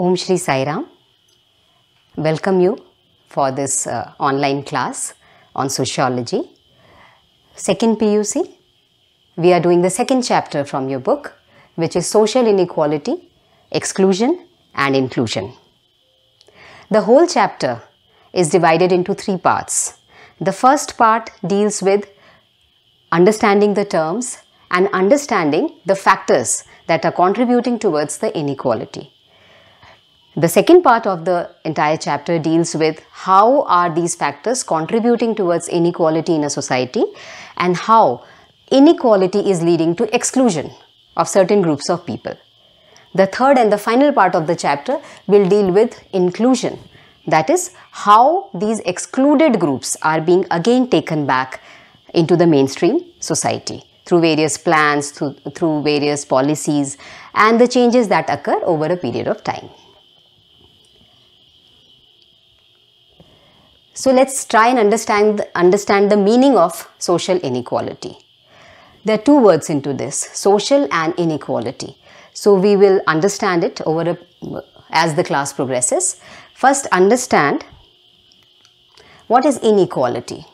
Om Shri Sairam. Welcome you for this uh, online class on sociology. Second PUC, we are doing the second chapter from your book, which is social inequality, exclusion, and inclusion. The whole chapter is divided into three parts. The first part deals with understanding the terms and understanding the factors that are contributing towards the inequality. The second part of the entire chapter deals with how are these factors contributing towards inequality in a society and how inequality is leading to exclusion of certain groups of people. The third and the final part of the chapter will deal with inclusion that is how these excluded groups are being again taken back into the mainstream society through various plans, through, through various policies and the changes that occur over a period of time. So let's try and understand, understand the meaning of social inequality. There are two words into this, social and inequality. So we will understand it over a, as the class progresses. First understand what is inequality.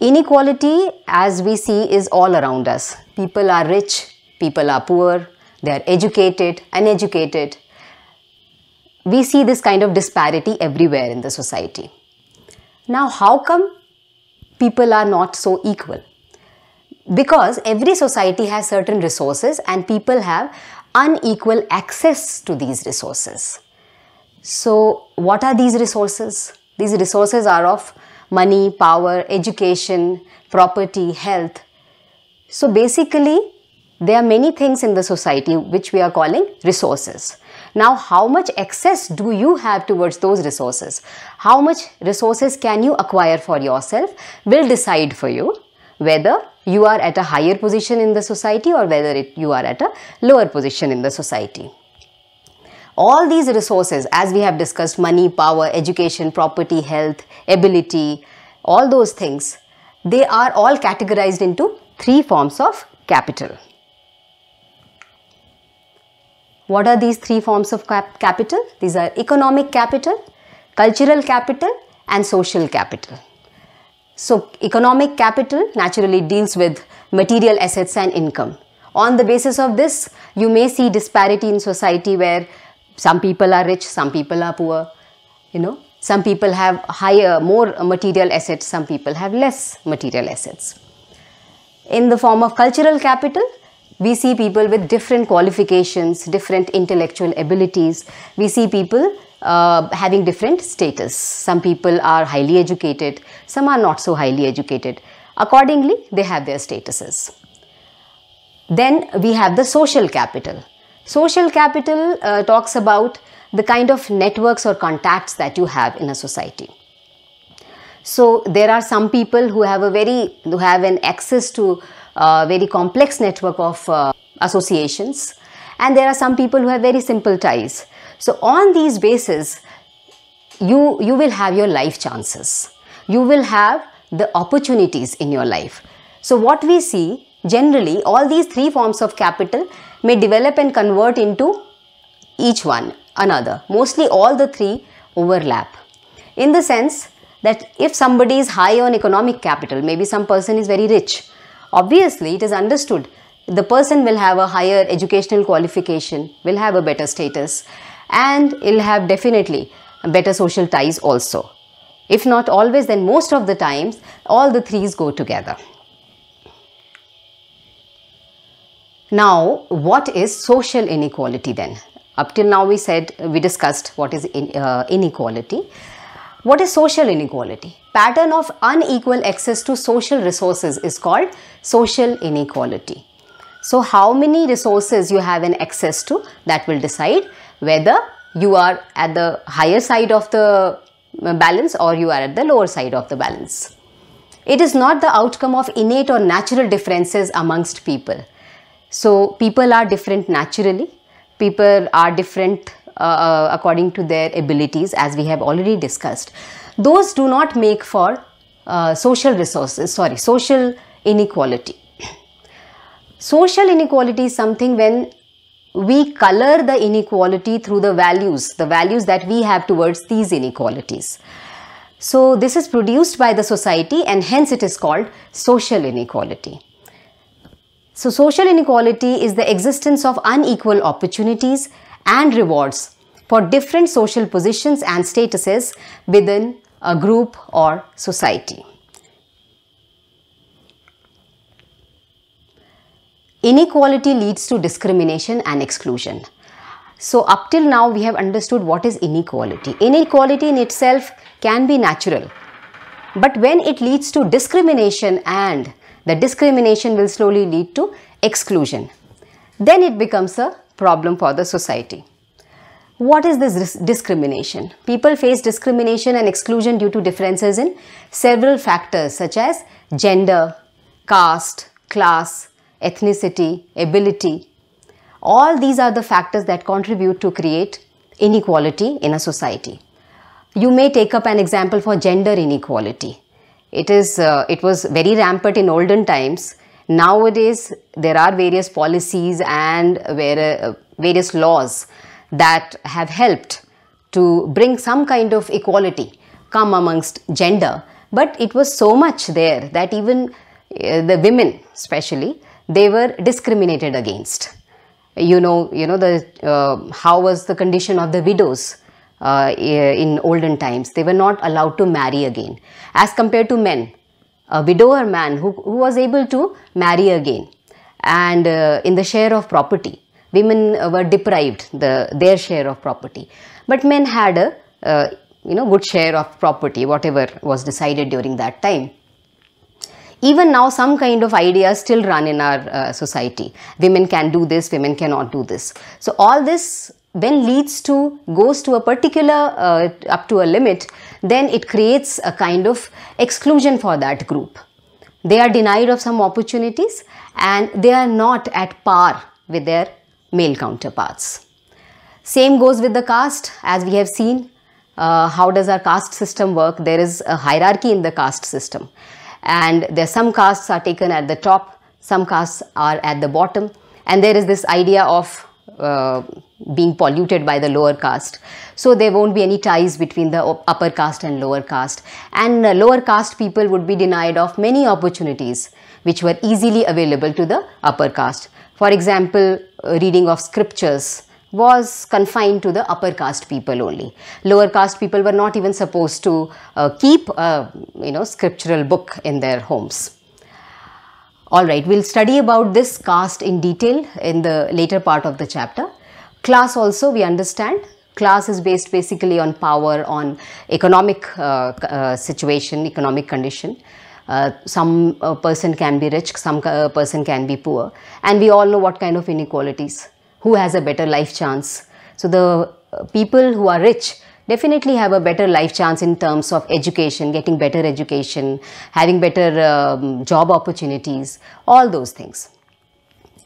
Inequality as we see is all around us. People are rich, people are poor, they are educated, uneducated. We see this kind of disparity everywhere in the society. Now, how come people are not so equal? Because every society has certain resources and people have unequal access to these resources. So, what are these resources? These resources are of money, power, education, property, health. So, basically, there are many things in the society which we are calling resources. Now, how much access do you have towards those resources? How much resources can you acquire for yourself will decide for you whether you are at a higher position in the society or whether it, you are at a lower position in the society. All these resources, as we have discussed, money, power, education, property, health, ability, all those things, they are all categorized into three forms of capital. What are these three forms of cap capital? These are economic capital, cultural capital and social capital. So economic capital naturally deals with material assets and income. On the basis of this, you may see disparity in society where some people are rich, some people are poor, you know. Some people have higher, more material assets, some people have less material assets. In the form of cultural capital, we see people with different qualifications, different intellectual abilities. We see people uh, having different status. Some people are highly educated, some are not so highly educated. Accordingly, they have their statuses. Then we have the social capital. Social capital uh, talks about the kind of networks or contacts that you have in a society. So there are some people who have a very, who have an access to very complex network of uh, associations and there are some people who have very simple ties. So on these bases, you, you will have your life chances. You will have the opportunities in your life. So what we see generally all these three forms of capital may develop and convert into each one another. Mostly all the three overlap in the sense that if somebody is high on economic capital, maybe some person is very rich, obviously it is understood the person will have a higher educational qualification, will have a better status and will have definitely better social ties also. If not always, then most of the times, all the threes go together. Now, what is social inequality then? Up till now, we said, we discussed what is in, uh, inequality. What is social inequality? pattern of unequal access to social resources is called social inequality. So how many resources you have an access to that will decide whether you are at the higher side of the uh, balance or you are at the lower side of the balance. It is not the outcome of innate or natural differences amongst people. So people are different naturally. People are different uh, uh according to their abilities as we have already discussed those do not make for uh, social resources, sorry, social inequality. Social inequality is something when we color the inequality through the values, the values that we have towards these inequalities. So this is produced by the society and hence it is called social inequality. So social inequality is the existence of unequal opportunities and rewards for different social positions and statuses within a group or society. Inequality leads to discrimination and exclusion. So up till now we have understood what is inequality. Inequality in itself can be natural. But when it leads to discrimination and the discrimination will slowly lead to exclusion, then it becomes a problem for the society. What is this discrimination? People face discrimination and exclusion due to differences in several factors such as gender, caste, class, ethnicity, ability. All these are the factors that contribute to create inequality in a society. You may take up an example for gender inequality. It, is, uh, it was very rampant in olden times. Nowadays, there are various policies and uh, various laws that have helped to bring some kind of equality come amongst gender. But it was so much there that even uh, the women, especially, they were discriminated against. You know, you know the uh, how was the condition of the widows uh, in olden times? They were not allowed to marry again, as compared to men. A widower man who, who was able to marry again, and uh, in the share of property, women uh, were deprived the, their share of property. But men had a uh, you know good share of property, whatever was decided during that time. Even now, some kind of ideas still run in our uh, society. Women can do this, women cannot do this. So all this then leads to goes to a particular uh, up to a limit then it creates a kind of exclusion for that group they are denied of some opportunities and they are not at par with their male counterparts. Same goes with the caste as we have seen. Uh, how does our caste system work? There is a hierarchy in the caste system and there some castes are taken at the top, some castes are at the bottom and there is this idea of uh, being polluted by the lower caste. So there won't be any ties between the upper caste and lower caste. And uh, lower caste people would be denied of many opportunities which were easily available to the upper caste. For example, reading of scriptures was confined to the upper caste people only. Lower caste people were not even supposed to uh, keep a you know, scriptural book in their homes. Alright, we'll study about this caste in detail in the later part of the chapter. Class also we understand class is based basically on power, on economic uh, uh, situation, economic condition uh, some uh, person can be rich, some uh, person can be poor. And we all know what kind of inequalities, who has a better life chance. So the uh, people who are rich definitely have a better life chance in terms of education, getting better education, having better um, job opportunities, all those things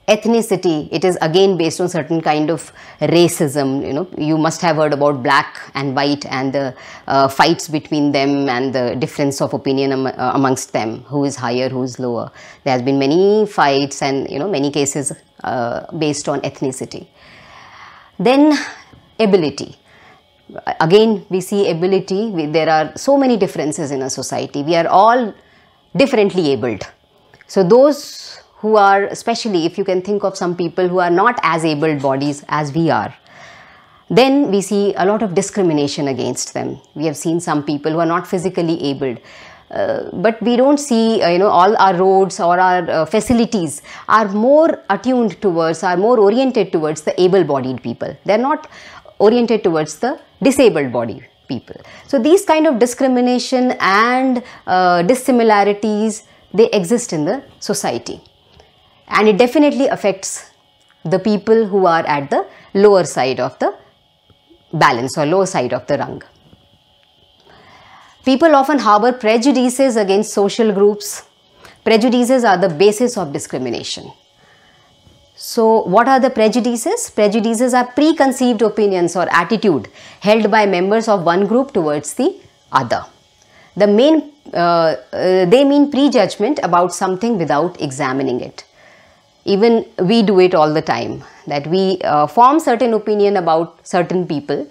ethnicity it is again based on certain kind of racism you know you must have heard about black and white and the uh, fights between them and the difference of opinion am uh, amongst them who is higher who is lower there has been many fights and you know many cases uh, based on ethnicity then ability again we see ability we, there are so many differences in a society we are all differently abled so those who are, especially if you can think of some people who are not as able bodies as we are, then we see a lot of discrimination against them. We have seen some people who are not physically abled. Uh, but we don't see uh, you know all our roads or our uh, facilities are more attuned towards are more oriented towards the able bodied people they're not oriented towards the disabled body people so these kind of discrimination and uh, dissimilarities they exist in the society and it definitely affects the people who are at the lower side of the balance or lower side of the rung. People often harbor prejudices against social groups. Prejudices are the basis of discrimination. So what are the prejudices? Prejudices are preconceived opinions or attitude held by members of one group towards the other. The main, uh, uh, they mean prejudgment about something without examining it even we do it all the time that we uh, form certain opinion about certain people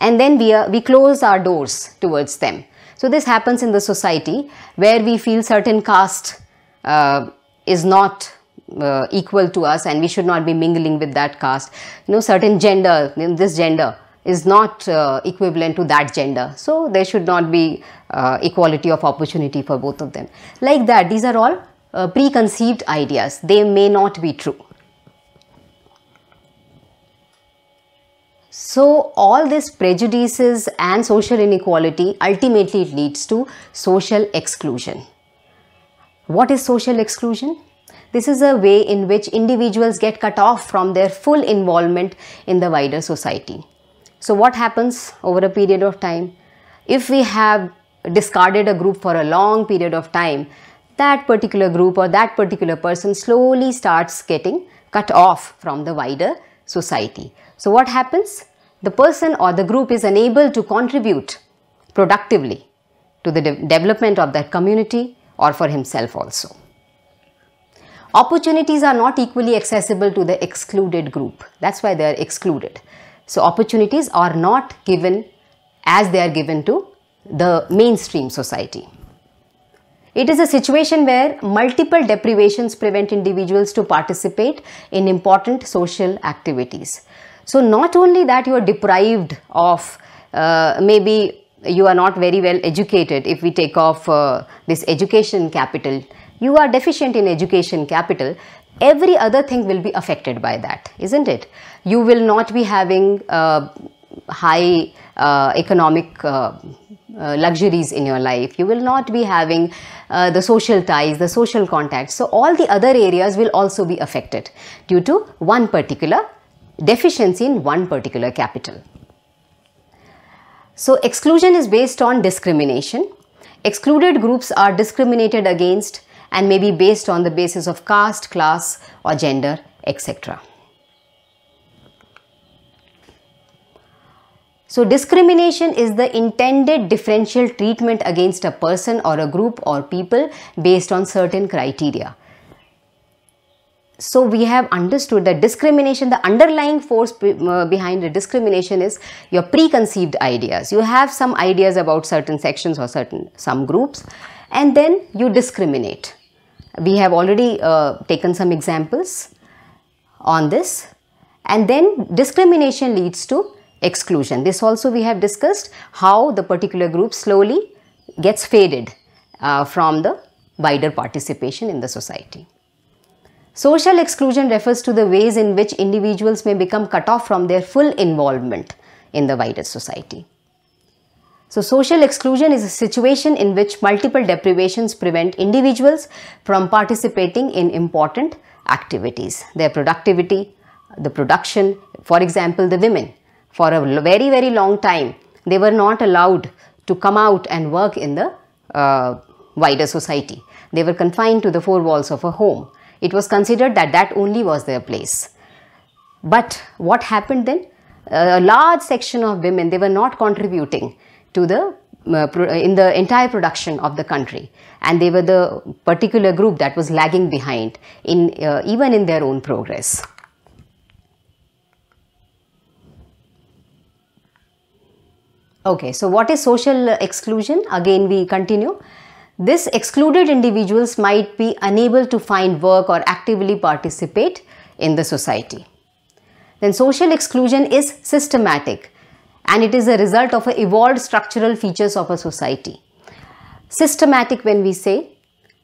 and then we, are, we close our doors towards them. So this happens in the society where we feel certain caste uh, is not uh, equal to us and we should not be mingling with that caste. You know certain gender, this gender is not uh, equivalent to that gender. So there should not be uh, equality of opportunity for both of them. Like that these are all uh, preconceived ideas. They may not be true. So all these prejudices and social inequality ultimately it leads to social exclusion. What is social exclusion? This is a way in which individuals get cut off from their full involvement in the wider society. So what happens over a period of time? If we have discarded a group for a long period of time that particular group or that particular person slowly starts getting cut off from the wider society. So what happens? The person or the group is unable to contribute productively to the de development of that community or for himself also. Opportunities are not equally accessible to the excluded group. That's why they are excluded. So opportunities are not given as they are given to the mainstream society. It is a situation where multiple deprivations prevent individuals to participate in important social activities. So not only that you are deprived of uh, maybe you are not very well educated if we take off uh, this education capital you are deficient in education capital every other thing will be affected by that isn't it you will not be having uh, high uh, economic uh, uh, luxuries in your life. You will not be having uh, the social ties, the social contacts. So all the other areas will also be affected due to one particular deficiency in one particular capital. So exclusion is based on discrimination. Excluded groups are discriminated against and may be based on the basis of caste, class or gender, etc. So discrimination is the intended differential treatment against a person or a group or people based on certain criteria. So we have understood that discrimination, the underlying force uh, behind the discrimination is your preconceived ideas. You have some ideas about certain sections or certain some groups and then you discriminate. We have already uh, taken some examples on this and then discrimination leads to exclusion. This also we have discussed how the particular group slowly gets faded uh, from the wider participation in the society. Social exclusion refers to the ways in which individuals may become cut off from their full involvement in the wider society. So social exclusion is a situation in which multiple deprivations prevent individuals from participating in important activities, their productivity, the production, for example, the women for a very, very long time. They were not allowed to come out and work in the uh, wider society. They were confined to the four walls of a home. It was considered that that only was their place. But what happened then? A large section of women, they were not contributing to the uh, in the entire production of the country and they were the particular group that was lagging behind in uh, even in their own progress. Okay, so what is social exclusion? Again, we continue. This excluded individuals might be unable to find work or actively participate in the society. Then social exclusion is systematic and it is a result of evolved structural features of a society. Systematic when we say,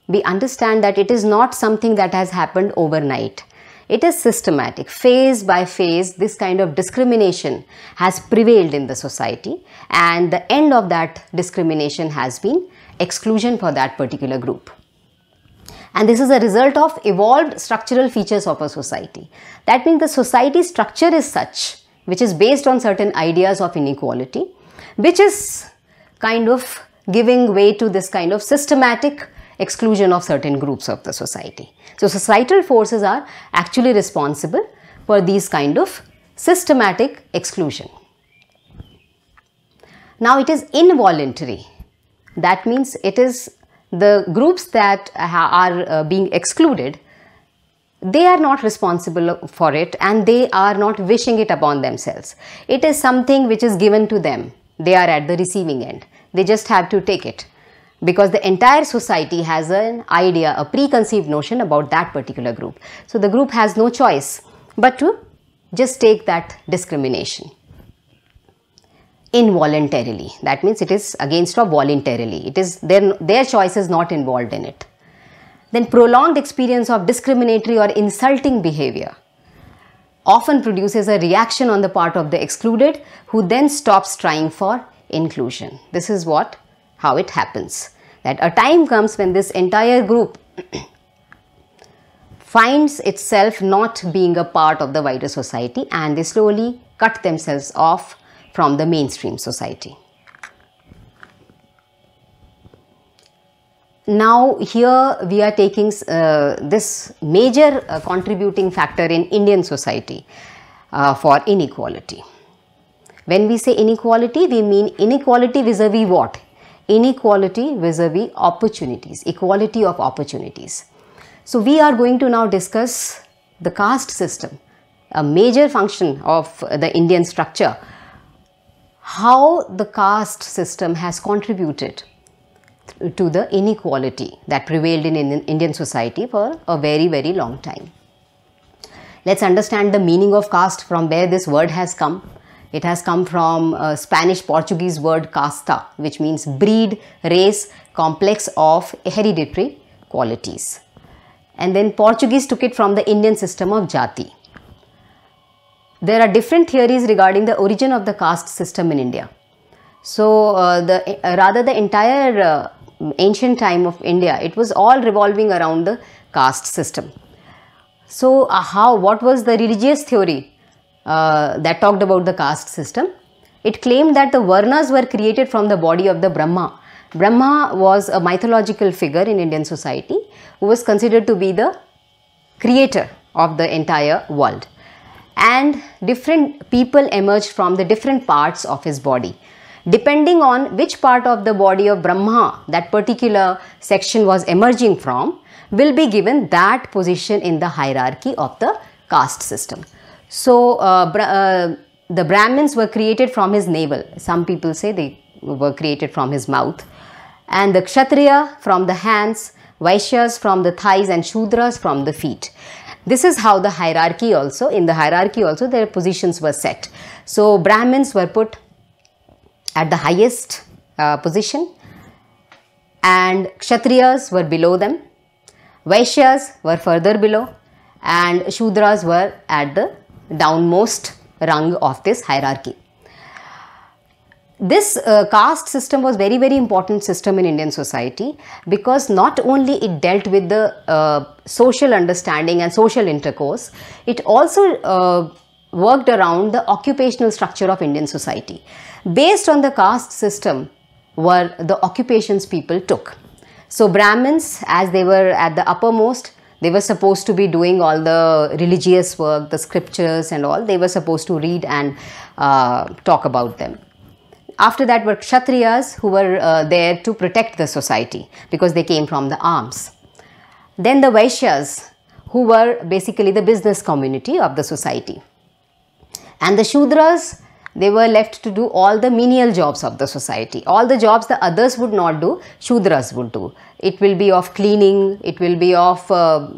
we understand that it is not something that has happened overnight. It is systematic. Phase by phase, this kind of discrimination has prevailed in the society and the end of that discrimination has been exclusion for that particular group. And this is a result of evolved structural features of a society. That means the society structure is such, which is based on certain ideas of inequality, which is kind of giving way to this kind of systematic exclusion of certain groups of the society. So societal forces are actually responsible for these kind of systematic exclusion. Now it is involuntary. That means it is the groups that are uh, being excluded, they are not responsible for it and they are not wishing it upon themselves. It is something which is given to them. They are at the receiving end. They just have to take it because the entire society has an idea, a preconceived notion about that particular group. So the group has no choice but to just take that discrimination involuntarily. That means it is against or voluntarily. It is their, their choice is not involved in it. Then prolonged experience of discriminatory or insulting behavior often produces a reaction on the part of the excluded who then stops trying for inclusion. This is what how it happens that a time comes when this entire group finds itself not being a part of the wider society and they slowly cut themselves off from the mainstream society. Now here we are taking uh, this major uh, contributing factor in Indian society uh, for inequality. When we say inequality, we mean inequality vis-a-vis -vis what? inequality vis-a-vis -vis opportunities, equality of opportunities. So we are going to now discuss the caste system, a major function of the Indian structure, how the caste system has contributed to the inequality that prevailed in Indian society for a very, very long time. Let's understand the meaning of caste from where this word has come it has come from a Spanish Portuguese word casta, which means breed, race, complex of hereditary qualities. And then Portuguese took it from the Indian system of jati. There are different theories regarding the origin of the caste system in India. So uh, the uh, rather the entire uh, ancient time of India, it was all revolving around the caste system. So how, what was the religious theory uh, that talked about the caste system. It claimed that the Varnas were created from the body of the Brahma. Brahma was a mythological figure in Indian society who was considered to be the creator of the entire world. And different people emerged from the different parts of his body. Depending on which part of the body of Brahma that particular section was emerging from will be given that position in the hierarchy of the caste system. So uh, uh, the Brahmins were created from his navel. Some people say they were created from his mouth. And the Kshatriya from the hands, Vaishyas from the thighs and Shudras from the feet. This is how the hierarchy also, in the hierarchy also their positions were set. So Brahmins were put at the highest uh, position and Kshatriyas were below them, Vaishyas were further below and Shudras were at the downmost rung of this hierarchy. This uh, caste system was very very important system in Indian society because not only it dealt with the uh, social understanding and social intercourse, it also uh, worked around the occupational structure of Indian society. Based on the caste system were the occupations people took. So Brahmins as they were at the uppermost they were supposed to be doing all the religious work, the scriptures and all. They were supposed to read and uh, talk about them. After that were Kshatriyas who were uh, there to protect the society because they came from the arms. Then the Vaishyas who were basically the business community of the society. And the Shudras they were left to do all the menial jobs of the society. All the jobs the others would not do, Shudras would do. It will be of cleaning, it will be of uh,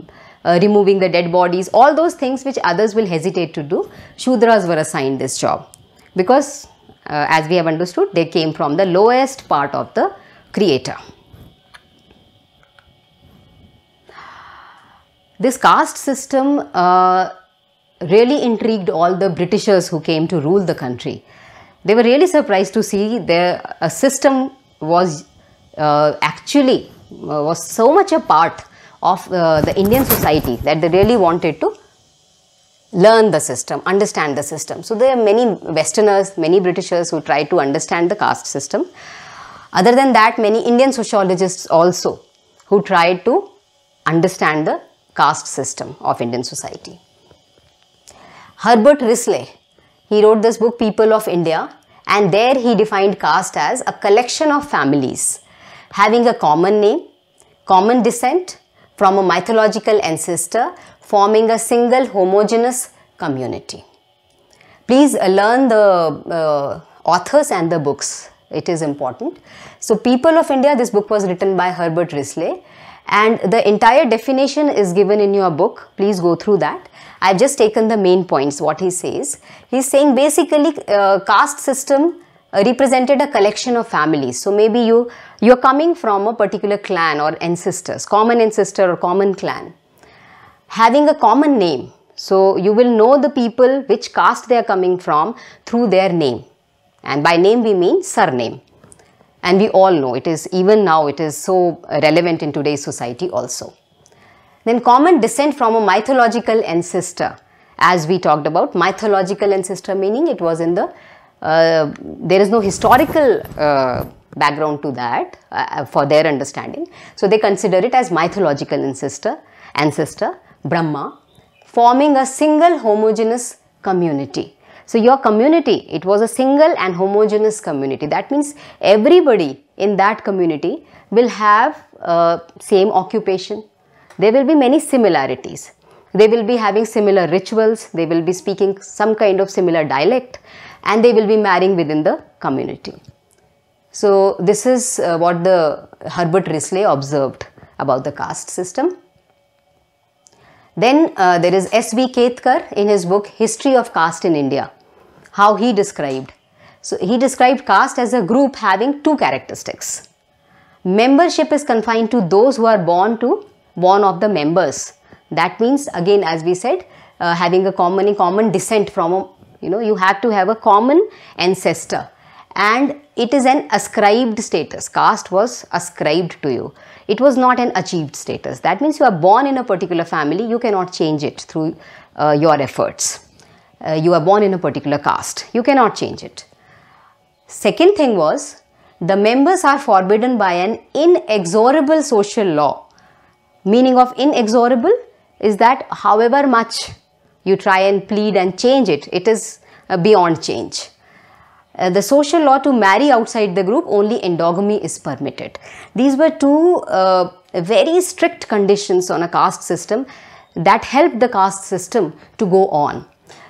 uh, removing the dead bodies, all those things which others will hesitate to do, Shudras were assigned this job. Because uh, as we have understood, they came from the lowest part of the creator. This caste system uh, really intrigued all the Britishers who came to rule the country. They were really surprised to see their a uh, system was uh, actually uh, was so much a part of uh, the Indian society that they really wanted to learn the system, understand the system. So there are many Westerners, many Britishers who try to understand the caste system. Other than that, many Indian sociologists also who try to understand the caste system of Indian society. Herbert Risley. He wrote this book People of India and there he defined caste as a collection of families having a common name, common descent from a mythological ancestor forming a single homogeneous community. Please uh, learn the uh, authors and the books. It is important. So People of India, this book was written by Herbert Risley and the entire definition is given in your book. Please go through that. I've just taken the main points what he says. He's saying basically uh, caste system uh, represented a collection of families. So maybe you you're coming from a particular clan or ancestors, common ancestor or common clan. Having a common name. So you will know the people which caste they are coming from through their name. And by name we mean surname. And we all know it is even now it is so relevant in today's society also. Then common descent from a mythological ancestor. As we talked about, mythological ancestor meaning it was in the, uh, there is no historical uh, background to that uh, for their understanding. So they consider it as mythological ancestor, ancestor, Brahma, forming a single homogeneous community. So your community, it was a single and homogeneous community. That means everybody in that community will have uh, same occupation, there will be many similarities. They will be having similar rituals, they will be speaking some kind of similar dialect and they will be marrying within the community. So this is uh, what the Herbert Risley observed about the caste system. Then uh, there is S.V. Ketkar in his book History of Caste in India, how he described. So he described caste as a group having two characteristics. Membership is confined to those who are born to one of the members. That means again as we said uh, having a common, a common descent from a, you know you have to have a common ancestor and it is an ascribed status. Caste was ascribed to you. It was not an achieved status. That means you are born in a particular family. You cannot change it through uh, your efforts. Uh, you are born in a particular caste. You cannot change it. Second thing was the members are forbidden by an inexorable social law Meaning of inexorable is that however much you try and plead and change it, it is uh, beyond change. Uh, the social law to marry outside the group only endogamy is permitted these were two uh, very strict conditions on a caste system that helped the caste system to go on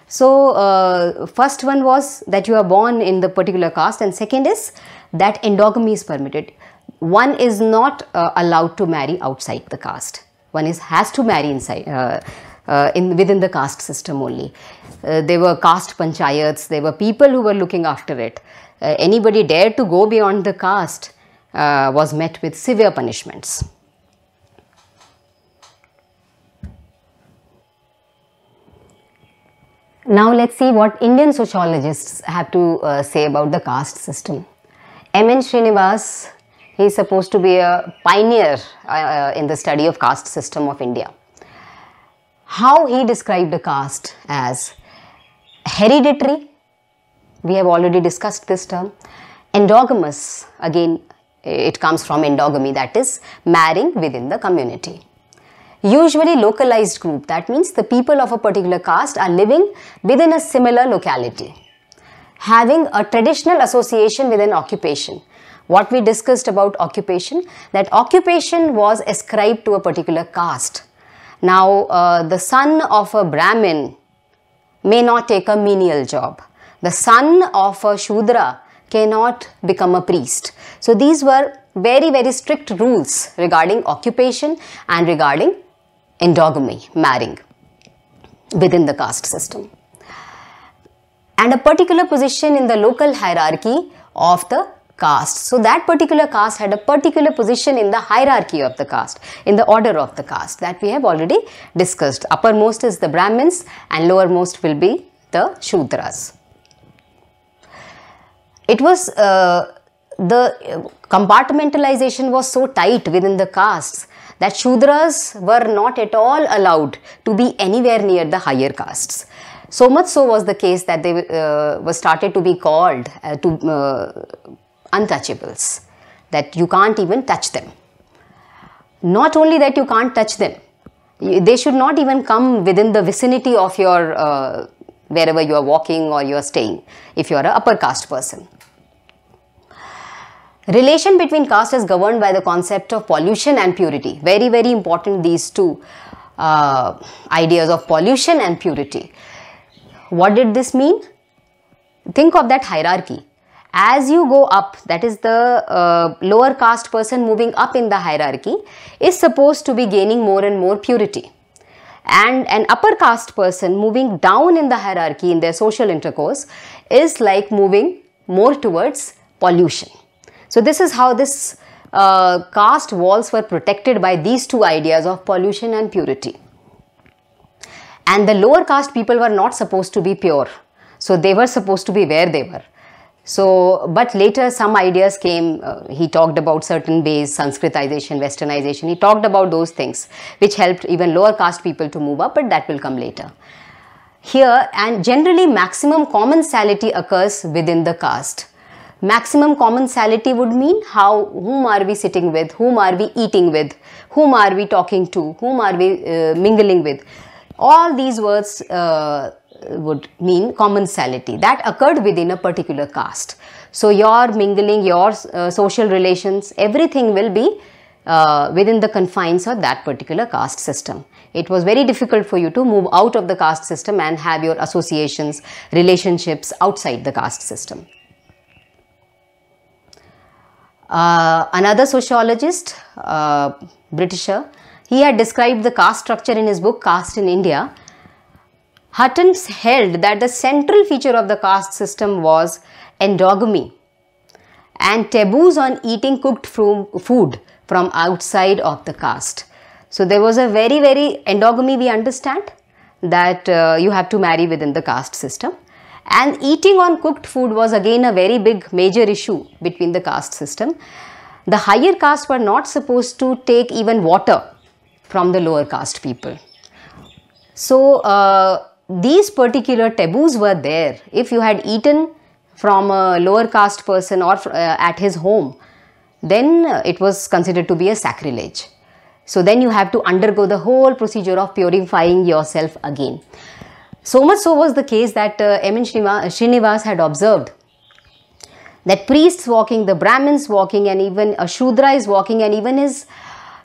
so uh, first one was that you are born in the particular caste and second is that endogamy is permitted one is not uh, allowed to marry outside the caste. One is has to marry inside uh, uh, in within the caste system only. Uh, there were caste panchayats. There were people who were looking after it. Uh, anybody dared to go beyond the caste uh, was met with severe punishments. Now let's see what Indian sociologists have to say about the caste system. M. N. Srinivas he is supposed to be a pioneer uh, uh, in the study of caste system of India. How he described the caste as hereditary, we have already discussed this term, endogamous, again it comes from endogamy that is marrying within the community usually localized group that means the people of a particular caste are living within a similar locality having a traditional association with an occupation what we discussed about occupation, that occupation was ascribed to a particular caste. Now, uh, the son of a Brahmin may not take a menial job. The son of a Shudra cannot become a priest. So, these were very, very strict rules regarding occupation and regarding endogamy, marrying within the caste system. And a particular position in the local hierarchy of the caste. So that particular caste had a particular position in the hierarchy of the caste, in the order of the caste that we have already discussed. Uppermost is the Brahmins and lowermost will be the Shudras. It was uh, the compartmentalization was so tight within the castes that Shudras were not at all allowed to be anywhere near the higher castes. So much so was the case that they uh, were started to be called uh, to uh, untouchables, that you can't even touch them. Not only that you can't touch them, they should not even come within the vicinity of your uh, wherever you are walking or you are staying if you are an upper caste person. Relation between caste is governed by the concept of pollution and purity. Very, very important these two uh, ideas of pollution and purity. What did this mean? Think of that hierarchy as you go up, that is the uh, lower caste person moving up in the hierarchy, is supposed to be gaining more and more purity. And an upper caste person moving down in the hierarchy in their social intercourse is like moving more towards pollution. So this is how this uh, caste walls were protected by these two ideas of pollution and purity. And the lower caste people were not supposed to be pure. So they were supposed to be where they were. So, but later some ideas came. Uh, he talked about certain ways, Sanskritization, Westernization. He talked about those things, which helped even lower caste people to move up, but that will come later. Here, and generally, maximum commensality occurs within the caste. Maximum commensality would mean how, whom are we sitting with, whom are we eating with, whom are we talking to, whom are we uh, mingling with. All these words. Uh, would mean commensality that occurred within a particular caste. So your mingling, your uh, social relations, everything will be uh, within the confines of that particular caste system. It was very difficult for you to move out of the caste system and have your associations, relationships outside the caste system. Uh, another sociologist, uh, Britisher, he had described the caste structure in his book Caste in India Huttons held that the central feature of the caste system was endogamy and taboos on eating cooked food from outside of the caste. So there was a very, very endogamy we understand that uh, you have to marry within the caste system. And eating on cooked food was again a very big major issue between the caste system. The higher caste were not supposed to take even water from the lower caste people. So, uh, these particular taboos were there. If you had eaten from a lower caste person or uh, at his home, then uh, it was considered to be a sacrilege. So then you have to undergo the whole procedure of purifying yourself again. So much so was the case that uh, M. N. Uh, Srinivas had observed that priests walking, the Brahmins walking and even a Shudra is walking and even his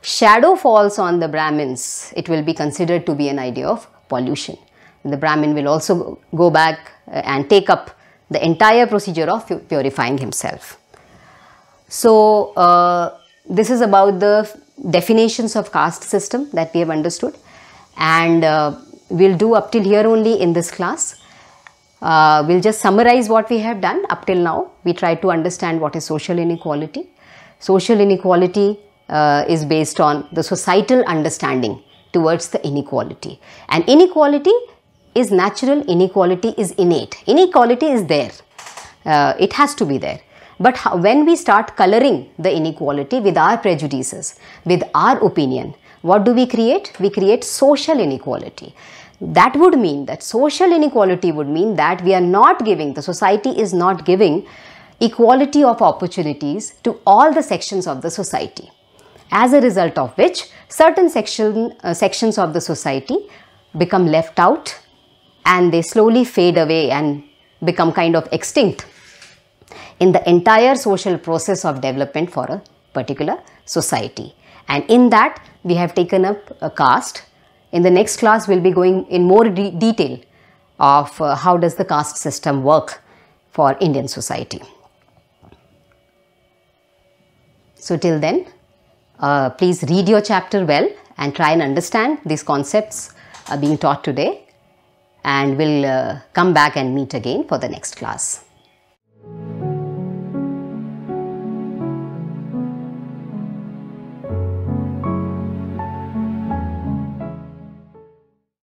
shadow falls on the Brahmins. It will be considered to be an idea of pollution the Brahmin will also go back uh, and take up the entire procedure of purifying himself. So uh, this is about the definitions of caste system that we have understood and uh, we'll do up till here only in this class. Uh, we'll just summarize what we have done up till now. We try to understand what is social inequality. Social inequality uh, is based on the societal understanding towards the inequality. And inequality is natural, inequality is innate. Inequality is there, uh, it has to be there. But how, when we start coloring the inequality with our prejudices, with our opinion, what do we create? We create social inequality. That would mean that social inequality would mean that we are not giving, the society is not giving equality of opportunities to all the sections of the society. As a result of which, certain section, uh, sections of the society become left out and they slowly fade away and become kind of extinct in the entire social process of development for a particular society. And in that, we have taken up a caste. In the next class, we'll be going in more de detail of uh, how does the caste system work for Indian society. So till then, uh, please read your chapter well and try and understand these concepts uh, being taught today and we'll uh, come back and meet again for the next class.